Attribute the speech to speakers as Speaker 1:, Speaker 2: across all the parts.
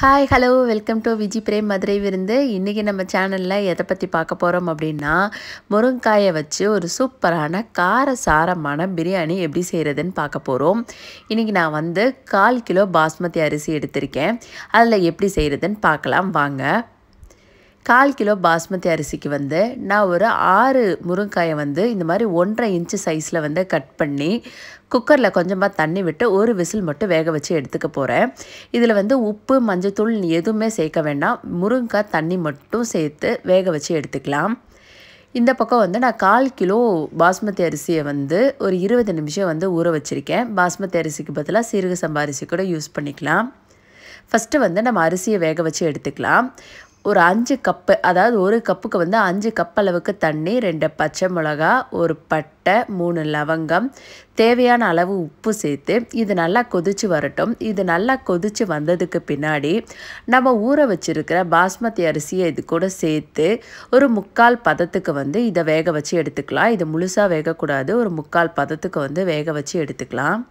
Speaker 1: hi hello welcome to Viji Prem Madurai Virundhu இன்றைக்கி நம்ம சேனலில் எதை பற்றி பார்க்க போகிறோம் அப்படின்னா முருங்காயை வச்சு ஒரு சூப்பரான கார சாரமான பிரியாணி எப்படி செய்கிறதுன்னு பார்க்க போகிறோம் இன்றைக்கி நான் வந்து கால் கிலோ பாஸ்மதி அரிசி எடுத்திருக்கேன் அதில் எப்படி செய்கிறதுன்னு பார்க்கலாம் வாங்க கால் கிலோ பாஸ்மதி அரிசிக்கு வந்து நான் ஒரு ஆறு முருங்காயை வந்து இந்த மாதிரி ஒன்றரை இன்ச்சு சைஸில் வந்து கட் பண்ணி குக்கரில் கொஞ்சமாக தண்ணி விட்டு ஒரு விசில் மட்டும் வேக வச்சு எடுத்துக்க போகிறேன் இதில் வந்து உப்பு மஞ்சத்தூள் எதுவுமே சேர்க்க வேண்டாம் முருங்காய் தண்ணி மட்டும் சேர்த்து வேக வச்சு எடுத்துக்கலாம் இந்த பக்கம் வந்து நான் கால் கிலோ பாஸ்மதி அரிசியை வந்து ஒரு இருபது நிமிஷம் வந்து ஊற வச்சுருக்கேன் பாஸ்மதி அரிசிக்கு பதிலாக சீரக சம்பா அரிசி கூட யூஸ் பண்ணிக்கலாம் ஃபஸ்ட்டு வந்து நம்ம அரிசியை வேக வச்சு எடுத்துக்கலாம் ஒரு அஞ்சு கப்பு அதாவது ஒரு கப்புக்கு வந்து அஞ்சு கப் அளவுக்கு தண்ணி ரெண்டு பச்சை மிளகா ஒரு பட்டை மூணு லவங்கம் தேவையான அளவு உப்பு சேர்த்து இது நல்லா கொதித்து வரட்டும் இது நல்லா கொதித்து வந்ததுக்கு பின்னாடி நம்ம ஊற வச்சுருக்கிற பாஸ்மதி அரிசியை இது கூட சேர்த்து ஒரு முக்கால் பதத்துக்கு வந்து இதை வேக வச்சு எடுத்துக்கலாம் இது முழுசாக வேகக்கூடாது ஒரு முக்கால் பதத்துக்கு வந்து வேக வச்சு எடுத்துக்கலாம்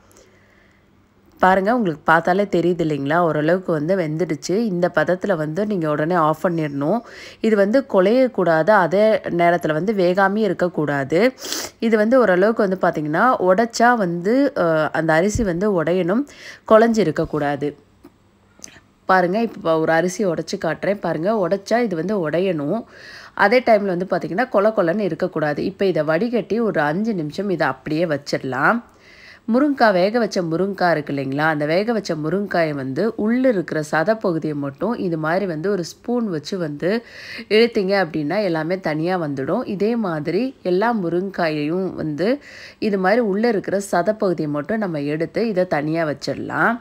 Speaker 1: பாருங்கள் உங்களுக்கு பார்த்தாலே தெரியுது இல்லைங்களா ஓரளவுக்கு வந்து வெந்துடுச்சு இந்த பதத்தில் வந்து நீங்கள் உடனே ஆஃப் பண்ணிடணும் இது வந்து குலையக்கூடாது அதே நேரத்தில் வந்து வேகாமே இருக்கக்கூடாது இது வந்து ஓரளவுக்கு வந்து பார்த்திங்கன்னா உடைச்சா வந்து அந்த அரிசி வந்து உடையணும் குழஞ்சி இருக்கக்கூடாது பாருங்கள் இப்போ ஒரு அரிசி உடச்சி காட்டுறேன் பாருங்கள் உடச்சா இது வந்து உடையணும் அதே டைமில் வந்து பார்த்திங்கன்னா கொல கொலன்னு இருக்கக்கூடாது இப்போ இதை வடிகட்டி ஒரு அஞ்சு நிமிஷம் இதை அப்படியே வச்சிடலாம் முருங்காய் வேக வச்ச முருங்காய் இருக்கு இல்லைங்களா அந்த வேக வச்ச முருங்காயை வந்து உள்ளே இருக்கிற சத பகுதியை மட்டும் இது மாதிரி வந்து ஒரு ஸ்பூன் வச்சு வந்து இழுத்திங்க அப்படின்னா எல்லாமே தனியாக வந்துடும் இதே மாதிரி எல்லா முருங்காயையும் வந்து இது மாதிரி உள்ளே இருக்கிற சத பகுதியை மட்டும் நம்ம எடுத்து இதை தனியாக வச்சிடலாம்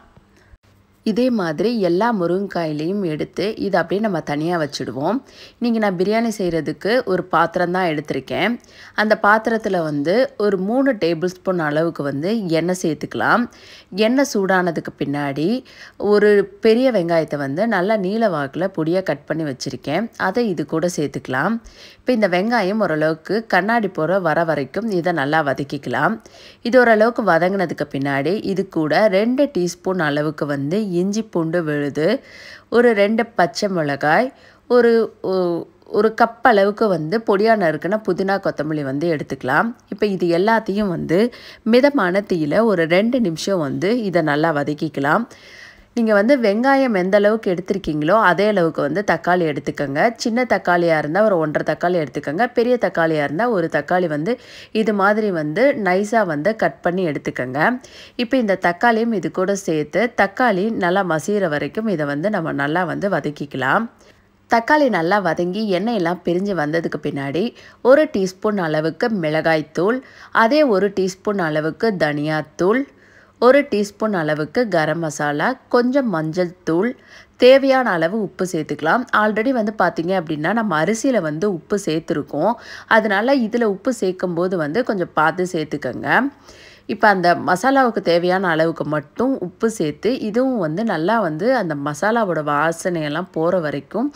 Speaker 1: இதே மாதிரி எல்லா முருங்கைக்காயிலையும் எடுத்து இதை அப்படியே நம்ம தனியாக வச்சுடுவோம் இன்றைக்கி நான் பிரியாணி செய்கிறதுக்கு ஒரு பாத்திரம் தான் எடுத்திருக்கேன் அந்த பாத்திரத்தில் வந்து ஒரு மூணு டேபிள் ஸ்பூன் அளவுக்கு வந்து எண்ணெய் சேர்த்துக்கலாம் எண்ணெய் சூடானதுக்கு பின்னாடி ஒரு பெரிய வெங்காயத்தை வந்து நல்லா நீல வாக்கில் பொடியாக கட் பண்ணி வச்சுருக்கேன் அதை இது கூட சேர்த்துக்கலாம் இப்போ இந்த வெங்காயம் ஓரளவுக்கு கண்ணாடி போகிற வர வரைக்கும் இதை நல்லா வதக்கிக்கலாம் இது ஓரளவுக்கு வதங்கினதுக்கு பின்னாடி இது கூட ரெண்டு டீஸ்பூன் அளவுக்கு வந்து இஞ்சி பூண்டு விழுது ஒரு ரெண்டு பச்சை மிளகாய் ஒரு ஒரு கப் அளவுக்கு வந்து பொடியாக நறுக்குன்னா புதினா கொத்தமல்லி வந்து எடுத்துக்கலாம் இப்போ இது எல்லாத்தையும் வந்து மிதமான தீயில் ஒரு ரெண்டு நிமிஷம் வந்து இதை நல்லா வதக்கிக்கலாம் நீங்கள் வந்து வெங்காயம் எந்த அளவுக்கு எடுத்திருக்கீங்களோ அதே அளவுக்கு வந்து தக்காளி எடுத்துக்கோங்க சின்ன தக்காளியாக இருந்தால் ஒரு ஒன்றரை தக்காளி எடுத்துக்கோங்க பெரிய தக்காளியாக இருந்தால் ஒரு தக்காளி வந்து இது மாதிரி வந்து நைஸாக வந்து கட் பண்ணி எடுத்துக்கோங்க இப்போ இந்த தக்காளியும் இது கூட சேர்த்து தக்காளி நல்லா மசிகிற வரைக்கும் இதை வந்து நம்ம நல்லா வந்து வதக்கிக்கலாம் தக்காளி நல்லா வதங்கி எண்ணெயெல்லாம் பிரிஞ்சு வந்ததுக்கு பின்னாடி ஒரு டீஸ்பூன் அளவுக்கு மிளகாய்த்தூள் அதே ஒரு டீஸ்பூன் அளவுக்கு தனியாத்தூள் ஒரு டீஸ்பூன் அளவுக்கு கரம் மசாலா கொஞ்சம் மஞ்சள் தூள் தேவையான அளவு உப்பு சேர்த்துக்கலாம் ஆல்ரெடி வந்து பார்த்திங்க அப்படின்னா நம்ம அரிசியில் வந்து உப்பு சேர்த்துருக்கோம் அதனால் இதில் உப்பு சேர்க்கும்போது வந்து கொஞ்சம் பார்த்து சேர்த்துக்கோங்க இப்போ அந்த மசாலாவுக்கு தேவையான அளவுக்கு மட்டும் உப்பு சேர்த்து இதுவும் வந்து நல்லா வந்து அந்த மசாலாவோட வாசனையெல்லாம் போகிற வரைக்கும்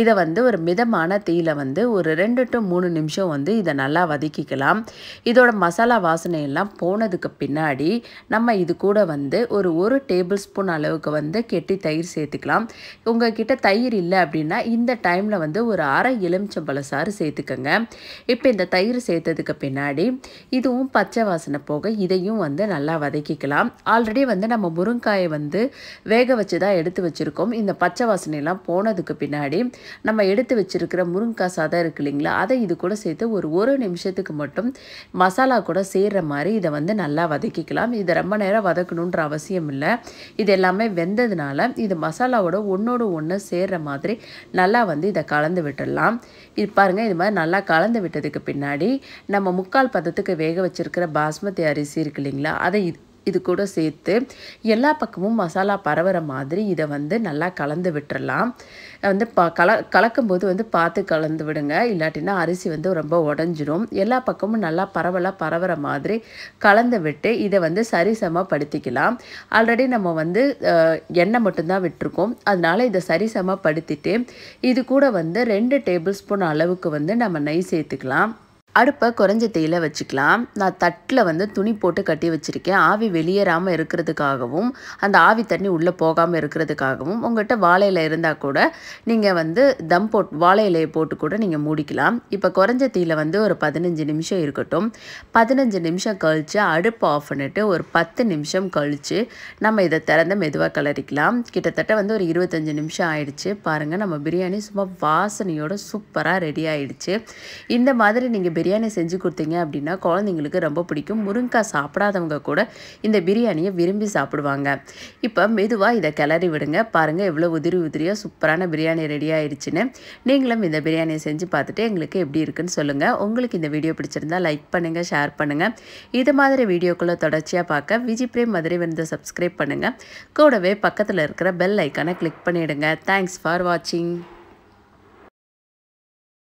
Speaker 1: இதை வந்து ஒரு மிதமான தீயில் வந்து ஒரு ரெண்டு டு மூணு நிமிஷம் வந்து இதை நல்லா வதக்கிக்கலாம் இதோட மசாலா வாசனையெல்லாம் போனதுக்கு பின்னாடி நம்ம இது கூட வந்து ஒரு ஒரு டேபிள் ஸ்பூன் அளவுக்கு வந்து கெட்டி தயிர் சேர்த்துக்கலாம் உங்கள் கிட்ட தயிர் இல்லை அப்படின்னா இந்த டைமில் வந்து ஒரு அரை எலுமிச்சம்பழ சாறு சேர்த்துக்கோங்க இப்போ இந்த தயிர் சேர்த்ததுக்கு பின்னாடி இதுவும் பச்சை வாசனை போக இதை இதையும் வந்து நல்லா வதக்கிக்கலாம் ஆல்ரெடி வந்து நம்ம முருங்காயை வந்து வேக வச்சு தான் எடுத்து வச்சுருக்கோம் இந்த பச்சை வாசனையெல்லாம் போனதுக்கு பின்னாடி நம்ம எடுத்து வச்சுருக்கிற முருங்காய் சாதம் இருக்கு இல்லைங்களா அதை இது கூட சேர்த்து ஒரு ஒரு நிமிஷத்துக்கு மட்டும் மசாலா கூட சேர்கிற மாதிரி இதை வந்து நல்லா வதக்கிக்கலாம் இதை ரொம்ப நேரம் வதக்கணுன்ற அவசியம் இல்லை இது எல்லாமே வெந்ததுனால இது மசாலாவோட ஒன்றோடு ஒன்று சேர்கிற மாதிரி நல்லா வந்து இதை கலந்து விட்டுடலாம் இது பாருங்கள் இது மாதிரி நல்லா கலந்து விட்டதுக்கு பின்னாடி நம்ம முக்கால் பதத்துக்கு வேக வச்சுருக்கிற பாஸ்மதி அரிசி இருக்கு இல்லைங்களா அதை இது கூட சேர்த்து எல்லா பக்கமும் மசாலா பரவுற மாதிரி இதை வந்து நல்லா கலந்து விட்டுறலாம் வந்து ப கல கலக்கும்போது வந்து பார்த்து கலந்து விடுங்க இல்லாட்டினா அரிசி வந்து ரொம்ப உடஞ்சிரும் எல்லா பக்கமும் நல்லா பரவலாக பரவுற மாதிரி கலந்து விட்டு இதை வந்து சரிசமாக படுத்திக்கலாம் ஆல்ரெடி நம்ம வந்து எண்ணெய் மட்டும்தான் விட்டுருக்கோம் அதனால் இதை சரிசமாக படுத்திட்டு இது கூட வந்து ரெண்டு டேபிள் ஸ்பூன் அளவுக்கு வந்து நம்ம நெய் சேர்த்துக்கலாம் அடுப்பை குறைஞ்ச தேயில வச்சுக்கலாம் நான் தட்டில் வந்து துணி போட்டு கட்டி வச்சுருக்கேன் ஆவி வெளியேறாமல் இருக்கிறதுக்காகவும் அந்த ஆவி தண்ணி உள்ளே போகாமல் இருக்கிறதுக்காகவும் உங்கள்கிட்ட வாழையில் இருந்தால் கூட நீங்கள் வந்து தம் போட் வாழை இலையை போட்டு கூட நீங்கள் மூடிக்கலாம் இப்போ குறைஞ்ச தீயில் வந்து ஒரு பதினஞ்சு நிமிஷம் இருக்கட்டும் பதினஞ்சு நிமிஷம் கழித்து அடுப்பை ஆஃப் பண்ணிவிட்டு ஒரு பத்து நிமிஷம் கழித்து நம்ம இதை திறந்து மெதுவாக கலரிக்கலாம் கிட்டத்தட்ட வந்து ஒரு இருபத்தஞ்சி நிமிஷம் ஆயிடுச்சு பாருங்கள் நம்ம பிரியாணி சும்மா வாசனையோடு சூப்பராக ரெடி ஆயிடுச்சு இந்த மாதிரி நீங்கள் பிரியாணி செஞ்சு கொடுத்தீங்க அப்படின்னா குழந்தைங்களுக்கு ரொம்ப பிடிக்கும் முருங்கைக்காய் சாப்பிடாதவங்க கூட இந்த பிரியாணியை விரும்பி சாப்பிடுவாங்க இப்போ மெதுவாக இதை கிளறி விடுங்க பாருங்கள் எவ்வளோ உதிரி உதிரியாக சூப்பரான பிரியாணி ரெடி ஆயிடுச்சுன்னு நீங்களும் இந்த பிரியாணியை செஞ்சு பார்த்துட்டு எங்களுக்கு எப்படி இருக்குன்னு சொல்லுங்கள் உங்களுக்கு இந்த வீடியோ பிடிச்சிருந்தா லைக் பண்ணுங்கள் ஷேர் பண்ணுங்கள் இது மாதிரி வீடியோக்குள்ளே தொடர்ச்சியாக பார்க்க விஜி பிரேம் மதுரை விருந்த சப்ஸ்கிரைப் பண்ணுங்கள் கூடவே பக்கத்தில் இருக்கிற பெல் ஐக்கானை கிளிக் பண்ணிவிடுங்க தேங்க்ஸ் ஃபார் வாட்சிங்